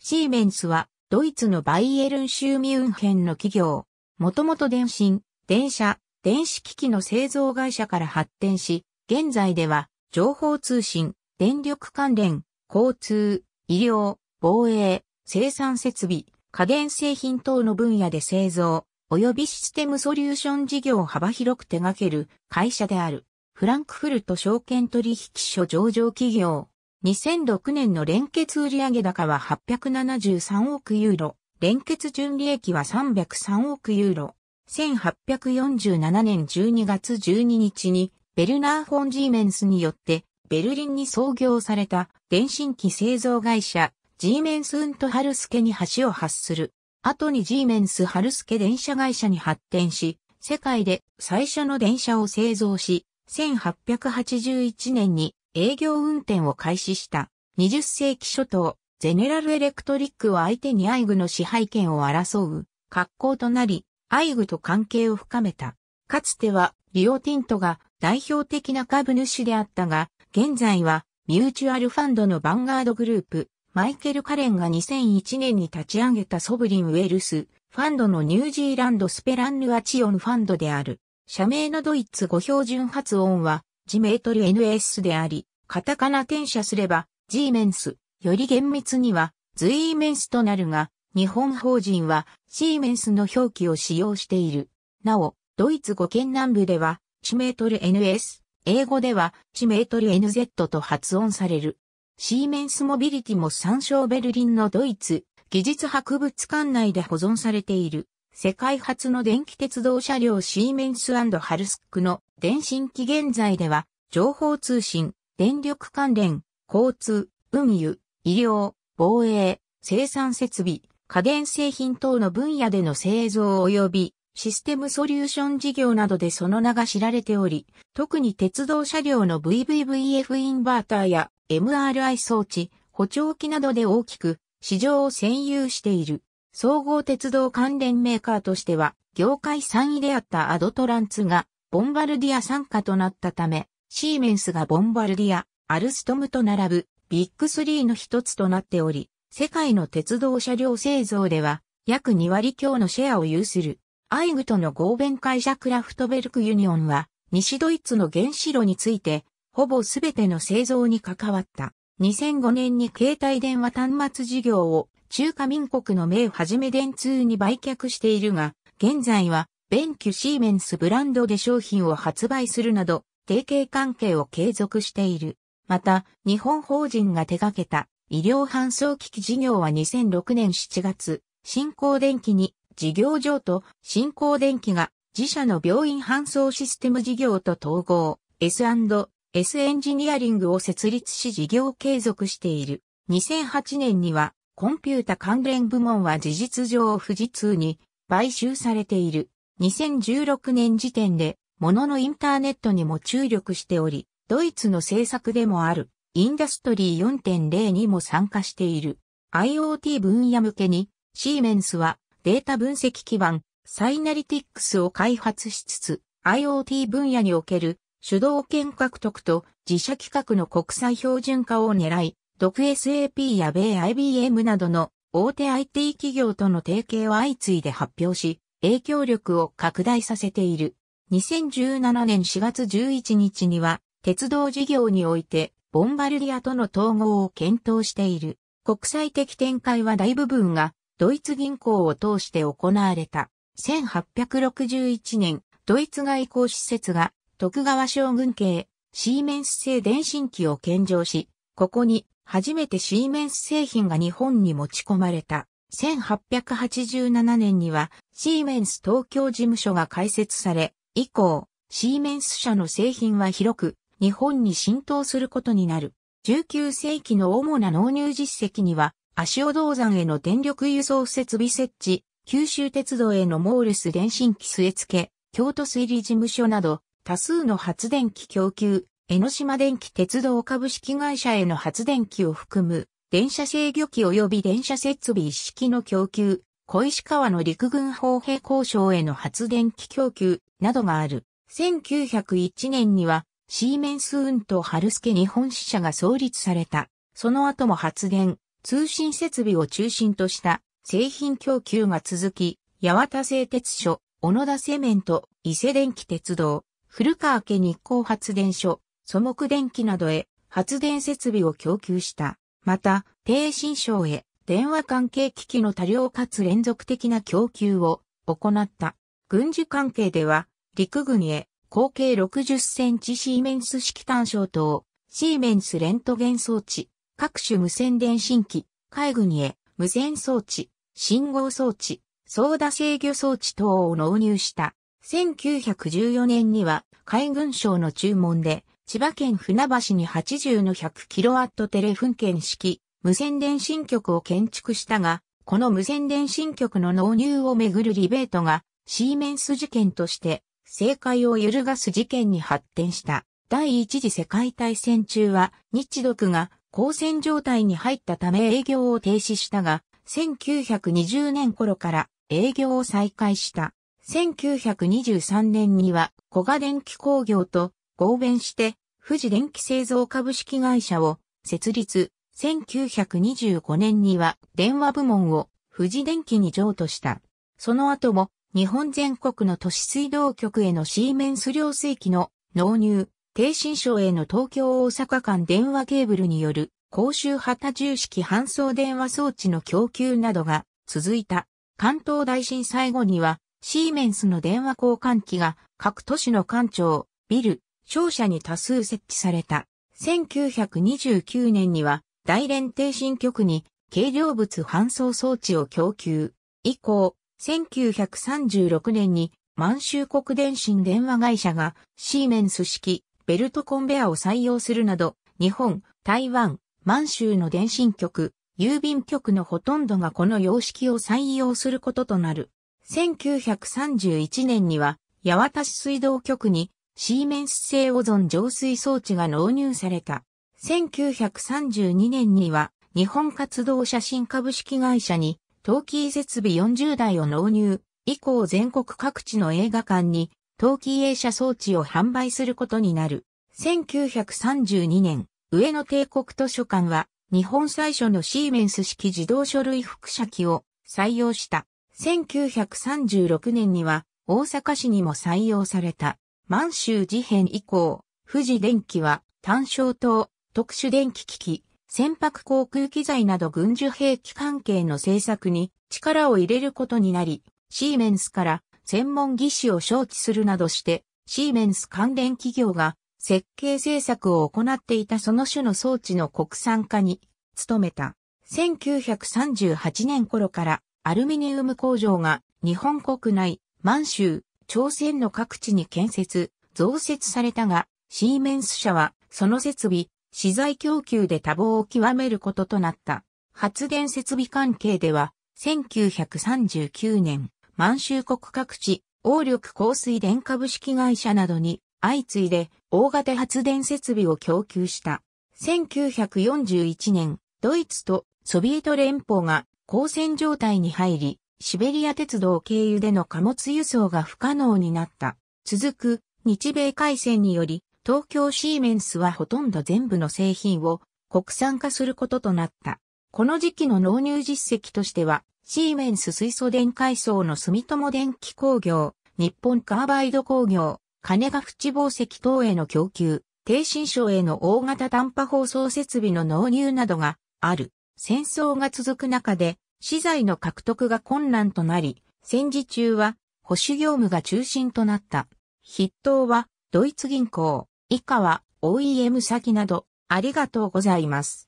シーメンスは、ドイツのバイエルン州ミュンヘンの企業。もともと電信、電車、電子機器の製造会社から発展し、現在では、情報通信、電力関連、交通、医療、防衛、生産設備、家電製品等の分野で製造、及びシステムソリューション事業を幅広く手掛ける会社である。フランクフルト証券取引所上場企業。2006年の連結売上高は873億ユーロ、連結純利益は303億ユーロ。1847年12月12日にベルナー・フォン・ジーメンスによってベルリンに創業された電信機製造会社ジーメンス・ウント・ハルスケに橋を発する。後にジーメンス・ハルスケ電車会社に発展し、世界で最初の電車を製造し、1881年に営業運転を開始した20世紀初頭、ゼネラルエレクトリックを相手にアイグの支配権を争う格好となり、アイグと関係を深めた。かつてはリオティントが代表的な株主であったが、現在はミューチュアルファンドのバンガードグループ、マイケル・カレンが2001年に立ち上げたソブリン・ウェルス、ファンドのニュージーランド・スペランヌ・アチオン・ファンドである。社名のドイツ語標準発音は、ジメートル NS であり、カタカナ転写すれば、ジーメンス、より厳密には、ズイーメンスとなるが、日本法人は、シーメンスの表記を使用している。なお、ドイツ語圏南部では、チメートル NS、英語では、チメートル NZ と発音される。シーメンスモビリティも参照ベルリンのドイツ、技術博物館内で保存されている。世界初の電気鉄道車両シーメンスハルスクの電信機現在では、情報通信、電力関連、交通、運輸、医療、防衛、生産設備、家電製品等の分野での製造及びシステムソリューション事業などでその名が知られており、特に鉄道車両の VVVF インバーターや MRI 装置、補聴器などで大きく市場を占有している。総合鉄道関連メーカーとしては、業界3位であったアドトランツが、ボンバルディア参加となったため、シーメンスがボンバルディア、アルストムと並ぶビッグスリーの一つとなっており、世界の鉄道車両製造では約2割強のシェアを有する。アイグとの合弁会社クラフトベルクユニオンは、西ドイツの原子炉について、ほぼすべての製造に関わった。2005年に携帯電話端末事業を中華民国の名はじめ電通に売却しているが、現在は、ベンキュシーメンスブランドで商品を発売するなど、提携関係を継続している。また、日本法人が手掛けた医療搬送機器事業は2006年7月、新興電機に事業上と新興電機が自社の病院搬送システム事業と統合、S&S エンジニアリングを設立し事業継続している。2008年には、コンピュータ関連部門は事実上富士通に買収されている。2016年時点でもののインターネットにも注力しており、ドイツの政策でもある、インダストリー4.0にも参加している。IoT 分野向けに、シーメンスはデータ分析基盤、サイナリティックスを開発しつつ、IoT 分野における主導権獲得と自社企画の国際標準化を狙い、独 SAP や米 IBM などの大手 IT 企業との提携を相次いで発表し、影響力を拡大させている。2017年4月11日には、鉄道事業において、ボンバルディアとの統合を検討している。国際的展開は大部分が、ドイツ銀行を通して行われた。1861年、ドイツ外交施設が、徳川将軍系、シーメンス製電信機を献上し、ここに、初めてシーメンス製品が日本に持ち込まれた。1887年には、シーメンス東京事務所が開設され、以降、シーメンス社の製品は広く日本に浸透することになる。19世紀の主な納入実績には、足尾銅山への電力輸送設備設置、九州鉄道へのモールス電信機据え付け、京都水利事務所など、多数の発電機供給、江ノ島電気鉄道株式会社への発電機を含む、電車制御機及び電車設備一式の供給、小石川の陸軍砲兵交渉への発電機供給、などがある。1901年には、シーメンスハと春助日本支社が創立された。その後も発電、通信設備を中心とした製品供給が続き、八幡製鉄所、小野田製ンと伊勢電気鉄道、古川家日光発電所、素木電気などへ発電設備を供給した。また、低新省へ電話関係機器の多量かつ連続的な供給を行った。軍事関係では、陸軍へ、合計60センチシーメンス式単焦灯、シーメンスレントゲン装置、各種無線電信機、海軍へ、無線装置、信号装置、操舵制御装置等を納入した。1914年には海軍省の注文で千葉県船橋に80の1 0 0ットテレフン圏式無線電信局を建築したが、この無線電信局の納入をめぐるリベートがシーメンス事件として、政界を揺るがす事件に発展した。第一次世界大戦中は、日独が交戦状態に入ったため営業を停止したが、1920年頃から営業を再開した。1923年には、小賀電機工業と合弁して、富士電機製造株式会社を設立。1925年には電話部門を富士電機に譲渡した。その後も日本全国の都市水道局へのシーメンス量水器の納入、低新省への東京大阪間電話ケーブルによる公衆旗重式搬送電話装置の供給などが続いた。関東大震災後には、シーメンスの電話交換機が各都市の官庁、ビル、商社に多数設置された。1929年には、大連低進局に軽量物搬送装置を供給。以降、1936年に満州国電信電話会社がシーメンス式ベルトコンベアを採用するなど、日本、台湾、満州の電信局、郵便局のほとんどがこの様式を採用することとなる。1931年には、八幡市水道局にシーメンス製オゾン浄水装置が納入された。1932年には、日本活動写真株式会社に陶器設備40台を納入、以降全国各地の映画館に陶器映写装置を販売することになる。1932年、上野帝国図書館は日本最初のシーメンス式自動書類複写機を採用した。1936年には大阪市にも採用された。満州事変以降、富士電機は単焦灯、特殊電気機器、船舶航空機材など軍需兵器関係の製作に力を入れることになり、シーメンスから専門技師を招致するなどして、シーメンス関連企業が設計制作を行っていたその種の装置の国産化に努めた。1938年頃からアルミニウム工場が日本国内、満州、朝鮮の各地に建設、増設されたが、シーメンス社はその設備、資材供給で多忙を極めることとなった。発電設備関係では、1939年、満州国各地、応力降水電株式会社などに、相次いで大型発電設備を供給した。1941年、ドイツとソビエト連邦が交戦状態に入り、シベリア鉄道経由での貨物輸送が不可能になった。続く日米海戦により東京シーメンスはほとんど全部の製品を国産化することとなった。この時期の納入実績としては、シーメンス水素電解層の住友電機工業、日本カーバイド工業、金ヶ淵宝石等への供給、低新省への大型短波放送設備の納入などがある。戦争が続く中で、資材の獲得が困難となり、戦時中は保守業務が中心となった。筆頭はドイツ銀行、以下は OEM 先などありがとうございます。